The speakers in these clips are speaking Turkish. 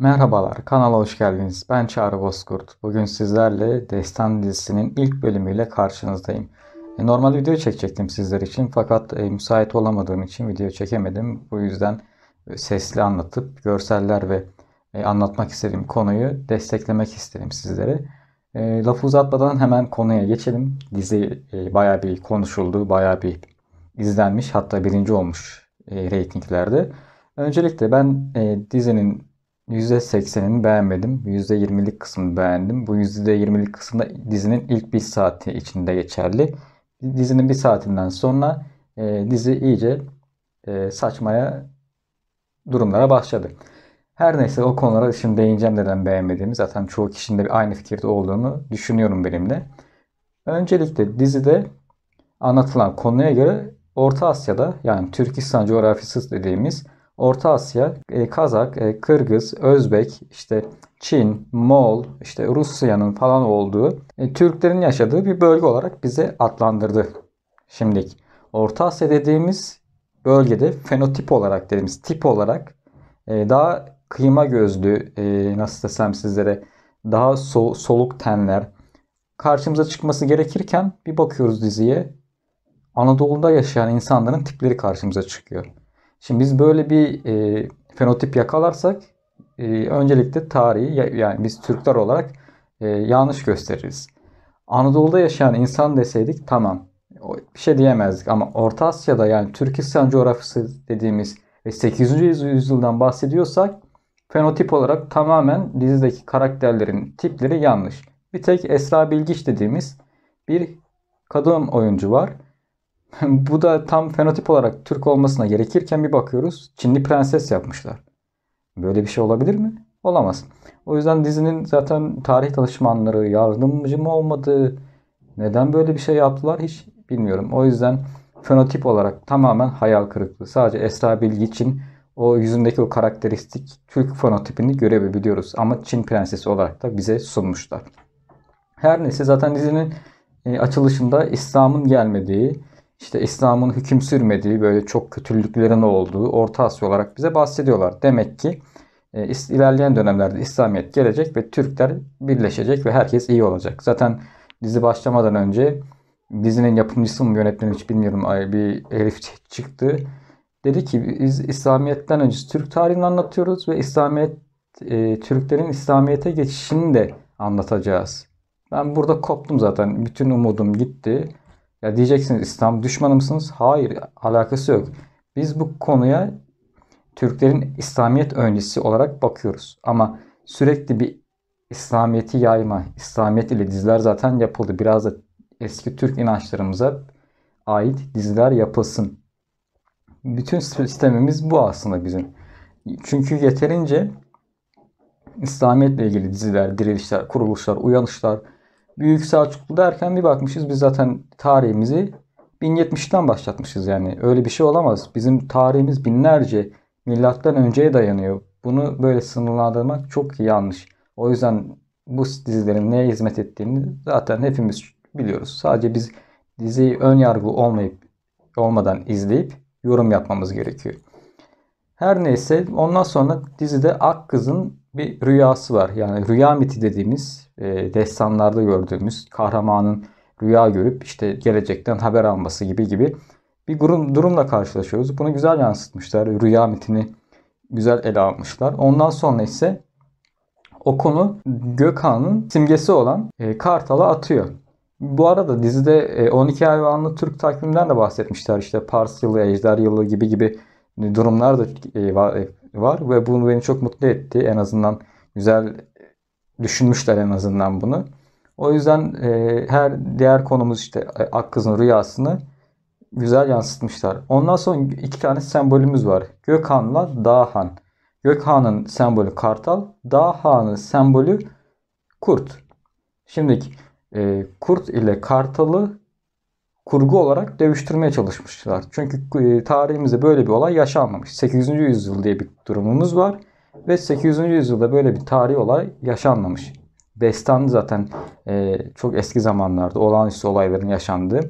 Merhabalar, kanala hoş geldiniz. Ben Çağrı Bozkurt. Bugün sizlerle Destan dizisinin ilk bölümüyle karşınızdayım. E, normal video çekecektim sizler için fakat e, müsait olamadığım için video çekemedim. Bu yüzden e, sesli anlatıp görseller ve anlatmak istediğim konuyu desteklemek istedim sizlere. Laf uzatmadan hemen konuya geçelim. Dizi baya bir konuşuldu, baya bir izlenmiş hatta birinci olmuş reytinglerde. Öncelikle ben dizinin %80'ini beğenmedim. %20'lik kısmını beğendim. Bu %20'lik kısımda dizinin ilk bir saati içinde geçerli. Dizinin bir saatinden sonra e, dizi iyice e, saçmaya durumlara başladı. Her neyse o konulara şimdi değineceğim neden beğenmediğimi. Zaten çoğu kişinin de aynı fikirde olduğunu düşünüyorum benimle. Öncelikle dizide anlatılan konuya göre Orta Asya'da yani Türkistan coğrafyası dediğimiz Orta Asya, e, Kazak, e, Kırgız, Özbek, işte Çin, Moğol, işte Rusya'nın falan olduğu, e, Türklerin yaşadığı bir bölge olarak bize adlandırdı. Şimdilik Orta Asya dediğimiz bölgede fenotip olarak dediğimiz tip olarak daha kıyma gözlü, nasıl desem sizlere daha soluk tenler karşımıza çıkması gerekirken bir bakıyoruz diziye Anadolu'da yaşayan insanların tipleri karşımıza çıkıyor. Şimdi biz böyle bir e, fenotip yakalarsak e, öncelikle tarihi yani biz Türkler olarak e, yanlış gösteririz. Anadolu'da yaşayan insan deseydik tamam bir şey diyemezdik ama Orta Asya'da yani Türkistan coğrafyası dediğimiz ve 8. yüzyıldan bahsediyorsak fenotip olarak tamamen dizideki karakterlerin tipleri yanlış. Bir tek Esra Bilgiç dediğimiz bir kadın oyuncu var. Bu da tam fenotip olarak Türk olmasına gerekirken bir bakıyoruz Çinli prenses yapmışlar. Böyle bir şey olabilir mi? Olamaz. O yüzden dizinin zaten tarih danışmanları yardımcı mı olmadığı neden böyle bir şey yaptılar hiç bilmiyorum. O yüzden fenotip olarak tamamen hayal kırıklığı. Sadece Esra Bilgi için o yüzündeki o karakteristik Türk fenotipini görebiliyoruz. Ama Çin prensesi olarak da bize sunmuşlar. Her neyse zaten dizinin e, açılışında İslam'ın gelmediği, işte İslam'ın hüküm sürmediği böyle çok kötülüklerin olduğu Orta Asya olarak bize bahsediyorlar. Demek ki e, ilerleyen dönemlerde İslamiyet gelecek ve Türkler birleşecek ve herkes iyi olacak. Zaten dizi başlamadan önce dizinin yapımcısı mı yönetmeni hiç bilmiyorum bir herif çıktı. Dedi ki biz İslamiyet'ten önce Türk tarihini anlatıyoruz ve İslamiyet e, Türklerin İslamiyet'e geçişini de anlatacağız. Ben burada koptum zaten. Bütün umudum gitti. Ya diyeceksiniz İslam düşmanı mısınız? Hayır alakası yok. Biz bu konuya Türklerin İslamiyet öncesi olarak bakıyoruz. Ama sürekli bir İslamiyet'i yayma, İslamiyet ile diziler zaten yapıldı. Biraz da eski Türk inançlarımıza ait diziler yapılsın. Bütün sistemimiz bu aslında bizim. Çünkü yeterince İslamiyet ile ilgili diziler, dirilişler, kuruluşlar, uyanışlar, Büyük Selçuklu derken bir bakmışız biz zaten tarihimizi 1070'ten başlatmışız yani. Öyle bir şey olamaz. Bizim tarihimiz binlerce milattan önceye dayanıyor. Bunu böyle sınırlandırmak çok yanlış. O yüzden bu dizilerin neye hizmet ettiğini zaten hepimiz biliyoruz. Sadece biz diziyi ön yargı olmayıp olmadan izleyip yorum yapmamız gerekiyor. Her neyse ondan sonra dizide Ak Kız'ın bir rüyası var. Yani rüya miti dediğimiz e, destanlarda gördüğümüz kahramanın rüya görüp işte gelecekten haber alması gibi gibi bir durum, durumla karşılaşıyoruz. Bunu güzel yansıtmışlar. Rüya mitini güzel ele almışlar. Ondan sonra ise o konu Gökhan'ın simgesi olan e, Kartal'a atıyor. Bu arada dizide e, 12 hayvanlı Türk takviminden de bahsetmişler. İşte Pars yılı, Ejder yılı gibi gibi durumlar da e, e var ve bunu beni çok mutlu etti. En azından güzel düşünmüşler en azından bunu. O yüzden e, her diğer konumuz işte e, Akkız'ın rüyasını güzel yansıtmışlar. Ondan sonra iki tane sembolümüz var. Gökhan'la Dağhan. Gökhan'ın sembolü kartal, Dağhan'ın sembolü kurt. Şimdi e, kurt ile kartalı kurgu olarak dövüştürmeye çalışmışlar. Çünkü e, tarihimizde böyle bir olay yaşanmamış. 8. yüzyıl diye bir durumumuz var ve 8. yüzyılda böyle bir tarih olay yaşanmamış. Destan zaten e, çok eski zamanlarda olağanüstü olayların yaşandığı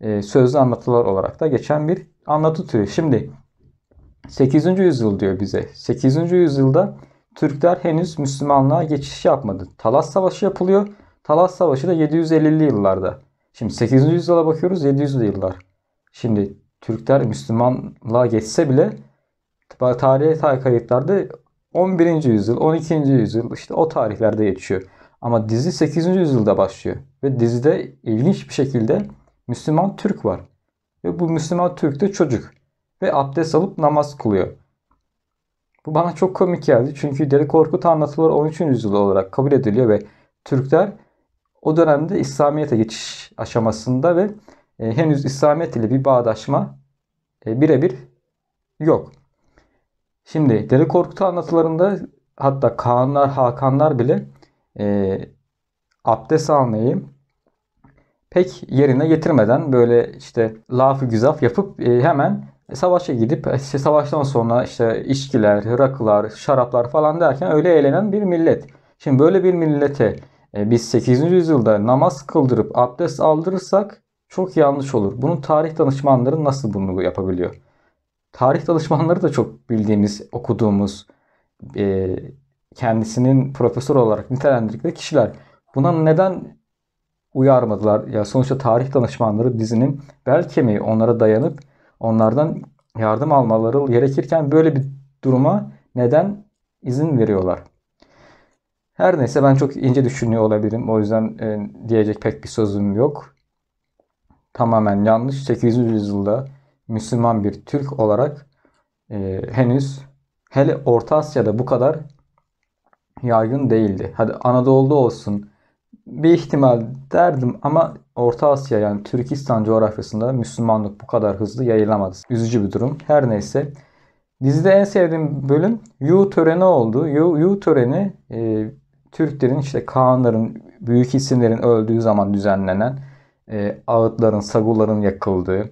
e, sözlü anlatılar olarak da geçen bir anlatı türü. Şimdi 8. yüzyıl diyor bize. 8. yüzyılda Türkler henüz Müslümanlığa geçiş yapmadı. Talas Savaşı yapılıyor. Talas Savaşı da 750'li yıllarda. Şimdi 8. yüzyıla bakıyoruz 700'lü yıllar. Şimdi Türkler Müslümanlığa geçse bile tarihe tarih kayıtlarda 11. yüzyıl, 12. yüzyıl işte o tarihlerde geçiyor. Ama dizi 8. yüzyılda başlıyor. Ve dizide ilginç bir şekilde Müslüman Türk var. Ve bu Müslüman Türk de çocuk. Ve abdest alıp namaz kılıyor. Bu bana çok komik geldi. Çünkü Deli Korkut anlatıları 13. yüzyıl olarak kabul ediliyor ve Türkler o dönemde İslamiyet'e geçiş aşamasında ve e, henüz İslamiyet ile bir bağdaşma e, birebir yok. Şimdi Deli korkutu anlatılarında hatta Kaanlar, Hakanlar bile e, abdest almayı pek yerine getirmeden böyle işte lafı güzaf yapıp e, hemen savaşa gidip e, işte savaştan sonra işte içkiler, rakılar, şaraplar falan derken öyle eğlenen bir millet. Şimdi böyle bir millete e, biz 8. yüzyılda namaz kıldırıp abdest aldırırsak çok yanlış olur. Bunun tarih danışmanları nasıl bunu yapabiliyor? Tarih danışmanları da çok bildiğimiz, okuduğumuz, e, kendisinin profesör olarak nitelendirdikleri kişiler. Buna neden uyarmadılar? Ya sonuçta tarih danışmanları dizinin bel kemiği onlara dayanıp onlardan yardım almaları gerekirken böyle bir duruma neden izin veriyorlar? Her neyse ben çok ince düşünüyor olabilirim. O yüzden e, diyecek pek bir sözüm yok. Tamamen yanlış. 800 yüzyılda Müslüman bir Türk olarak e, henüz hele Orta Asya'da bu kadar yaygın değildi. Hadi Anadolu'da olsun bir ihtimal derdim ama Orta Asya yani Türkistan coğrafyasında Müslümanlık bu kadar hızlı yayılamadı. Üzücü bir durum. Her neyse. Dizide en sevdiğim bölüm Yu töreni oldu. Yu, Yu töreni e, Türklerin işte Kaanların, büyük isimlerin öldüğü zaman düzenlenen e, ağıtların, saguların yakıldığı,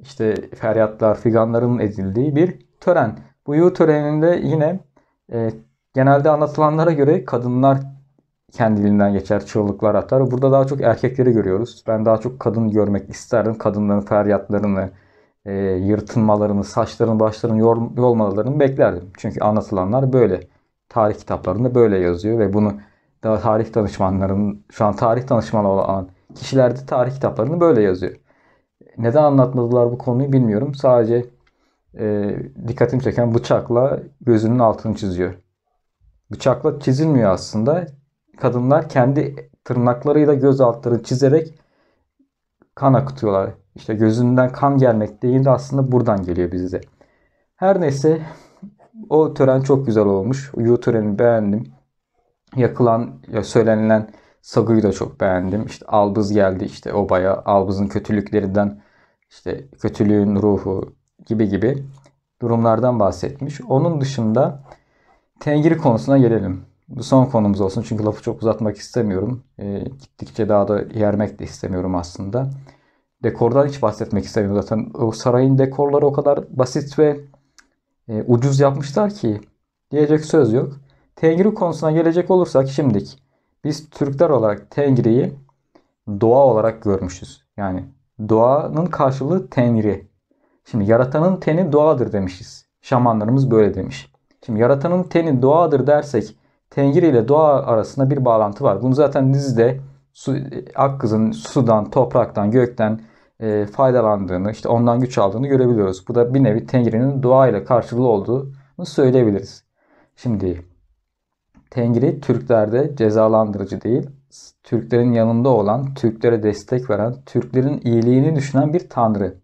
işte feryatlar, figanların edildiği bir tören. Bu yıl töreninde yine e, genelde anlatılanlara göre kadınlar kendiliğinden geçer, çığlıklar atar. Burada daha çok erkekleri görüyoruz. Ben daha çok kadın görmek isterdim. Kadınların feryatlarını, e, yırtınmalarını, saçların başlarını yol, yolmalarını beklerdim. Çünkü anlatılanlar böyle tarih kitaplarında böyle yazıyor ve bunu daha tarih danışmanların şu an tarih danışmanı olan kişilerde tarih kitaplarını böyle yazıyor. Neden anlatmadılar bu konuyu bilmiyorum. Sadece e, dikkatimi çeken bıçakla gözünün altını çiziyor. Bıçakla çizilmiyor aslında. Kadınlar kendi tırnaklarıyla göz altlarını çizerek kan akıtıyorlar. İşte gözünden kan gelmek değil de aslında buradan geliyor bize. Her neyse o tören çok güzel olmuş. Yu töreni beğendim. Yakılan, ya söylenilen Sagu'yu da çok beğendim. İşte Albız geldi işte obaya. Albız'ın kötülüklerinden işte kötülüğün ruhu gibi gibi durumlardan bahsetmiş. Onun dışında Tengiri konusuna gelelim. Bu son konumuz olsun çünkü lafı çok uzatmak istemiyorum. E, gittikçe daha da yermek de istemiyorum aslında. Dekordan hiç bahsetmek istemiyorum zaten. O sarayın dekorları o kadar basit ve e, ucuz yapmışlar ki diyecek söz yok. Tengri konusuna gelecek olursak şimdik biz Türkler olarak Tengri'yi doğa olarak görmüşüz. Yani doğanın karşılığı Tengri. Şimdi yaratanın teni doğadır demişiz. Şamanlarımız böyle demiş. Şimdi yaratanın teni doğadır dersek Tengri ile doğa arasında bir bağlantı var. Bunu zaten dizide e, Akkız'ın sudan, topraktan, gökten, e, faydalandığını, işte ondan güç aldığını görebiliyoruz. Bu da bir nevi Tengri'nin dua ile karşılığı olduğunu söyleyebiliriz. Şimdi Tengri Türklerde cezalandırıcı değil, Türklerin yanında olan, Türklere destek veren, Türklerin iyiliğini düşünen bir tanrı.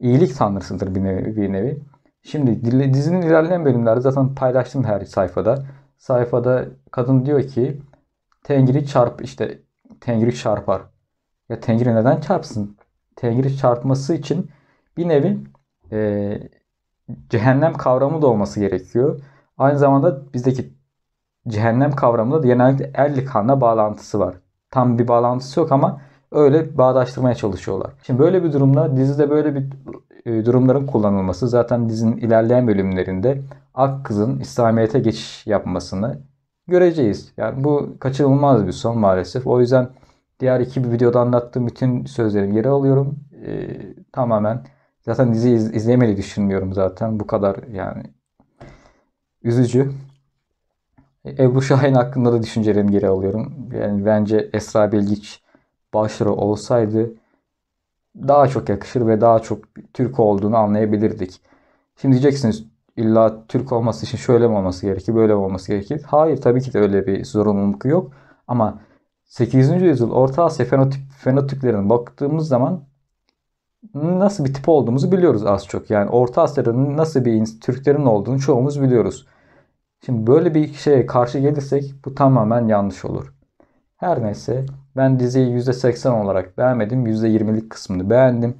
İyilik tanrısıdır bir nevi. Bir nevi. Şimdi dizinin ilerleyen bölümlerde zaten paylaştım her sayfada. Sayfada kadın diyor ki Tengri çarp işte Tengri çarpar. Ya Tengri neden çarpsın? Tengri çarpması için bir nevi e, cehennem kavramı da olması gerekiyor. Aynı zamanda bizdeki cehennem kavramında da genellikle erlikanla bağlantısı var. Tam bir bağlantısı yok ama öyle bağdaştırmaya çalışıyorlar. Şimdi böyle bir durumda dizide böyle bir e, durumların kullanılması zaten dizinin ilerleyen bölümlerinde Ak Kız'ın İslamiyet'e geçiş yapmasını göreceğiz. Yani bu kaçınılmaz bir son maalesef. O yüzden Diğer iki videoda anlattığım bütün sözlerim geri alıyorum. E, tamamen zaten dizi iz, izlemeyi düşünmüyorum zaten. Bu kadar yani üzücü. E, Ebru Şahin hakkında da düşüncelerimi geri alıyorum. Yani bence Esra Bilgiç başrol olsaydı daha çok yakışır ve daha çok Türk olduğunu anlayabilirdik. Şimdi diyeceksiniz illa Türk olması için şöyle mi olması gerekir, böyle mi olması gerekir? Hayır tabii ki de öyle bir zorunluluk yok. Ama 8. yüzyıl Orta Asya fenotip, fenotiplerine baktığımız zaman nasıl bir tip olduğumuzu biliyoruz az çok. Yani Orta Asya'da nasıl bir Türklerin olduğunu çoğumuz biliyoruz. Şimdi böyle bir şeye karşı gelirsek bu tamamen yanlış olur. Her neyse ben diziyi %80 olarak beğenmedim. %20'lik kısmını beğendim.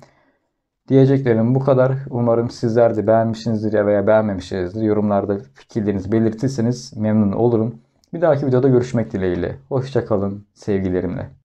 Diyeceklerim bu kadar. Umarım sizler de beğenmişsinizdir ya veya beğenmemişsinizdir. Yorumlarda fikirlerinizi belirtirseniz memnun olurum. Bir dahaki videoda görüşmek dileğiyle. Hoşçakalın sevgilerimle.